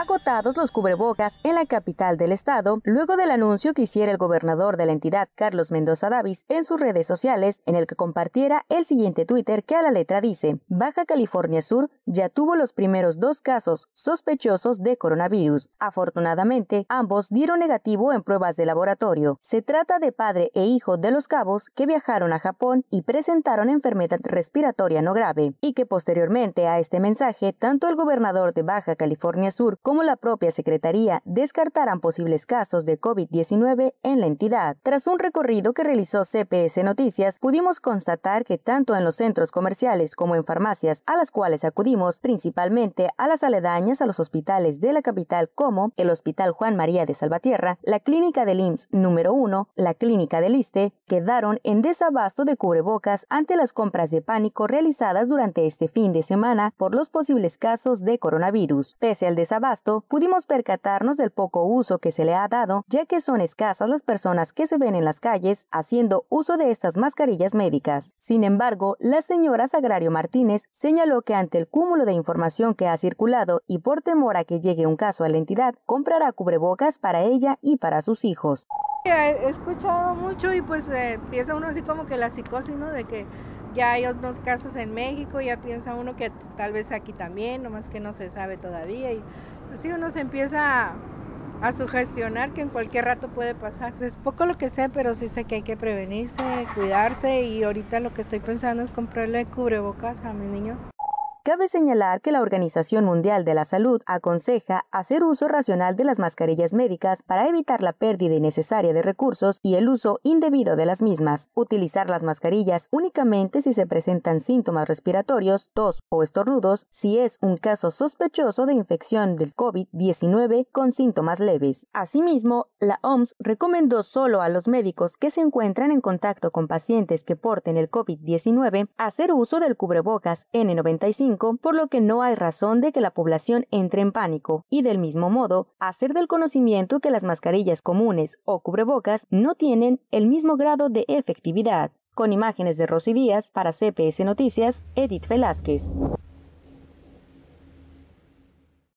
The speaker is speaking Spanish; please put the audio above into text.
Agotados los cubrebocas en la capital del estado, luego del anuncio que hiciera el gobernador de la entidad, Carlos Mendoza Davis, en sus redes sociales, en el que compartiera el siguiente Twitter que a la letra dice, Baja California Sur ya tuvo los primeros dos casos sospechosos de coronavirus. Afortunadamente, ambos dieron negativo en pruebas de laboratorio. Se trata de padre e hijo de los cabos que viajaron a Japón y presentaron enfermedad respiratoria no grave, y que posteriormente a este mensaje, tanto el gobernador de Baja California Sur como la propia Secretaría descartaran posibles casos de COVID-19 en la entidad. Tras un recorrido que realizó CPS Noticias, pudimos constatar que tanto en los centros comerciales como en farmacias a las cuales acudimos, principalmente a las aledañas a los hospitales de la capital como el Hospital Juan María de Salvatierra, la Clínica del IMSS número 1, la Clínica de Liste, quedaron en desabasto de cubrebocas ante las compras de pánico realizadas durante este fin de semana por los posibles casos de coronavirus. Pese al desabasto, pudimos percatarnos del poco uso que se le ha dado, ya que son escasas las personas que se ven en las calles haciendo uso de estas mascarillas médicas. Sin embargo, la señora Sagrario Martínez señaló que ante el cúmulo cúmulo de información que ha circulado y por temor a que llegue un caso a la entidad, comprará cubrebocas para ella y para sus hijos. He escuchado mucho y pues piensa eh, empieza uno así como que la psicosis, ¿no? De que ya hay otros casos en México, ya piensa uno que tal vez aquí también, nomás que no se sabe todavía. Y así pues, uno se empieza a, a sugestionar que en cualquier rato puede pasar. Es poco lo que sé, pero sí sé que hay que prevenirse, cuidarse y ahorita lo que estoy pensando es comprarle cubrebocas a mi niño. Cabe señalar que la Organización Mundial de la Salud aconseja hacer uso racional de las mascarillas médicas para evitar la pérdida innecesaria de recursos y el uso indebido de las mismas, utilizar las mascarillas únicamente si se presentan síntomas respiratorios, tos o estornudos, si es un caso sospechoso de infección del COVID-19 con síntomas leves. Asimismo, la OMS recomendó solo a los médicos que se encuentran en contacto con pacientes que porten el COVID-19 hacer uso del cubrebocas N95 por lo que no hay razón de que la población entre en pánico, y del mismo modo, hacer del conocimiento que las mascarillas comunes o cubrebocas no tienen el mismo grado de efectividad. Con imágenes de Rosy Díaz para CPS Noticias, Edith Velázquez.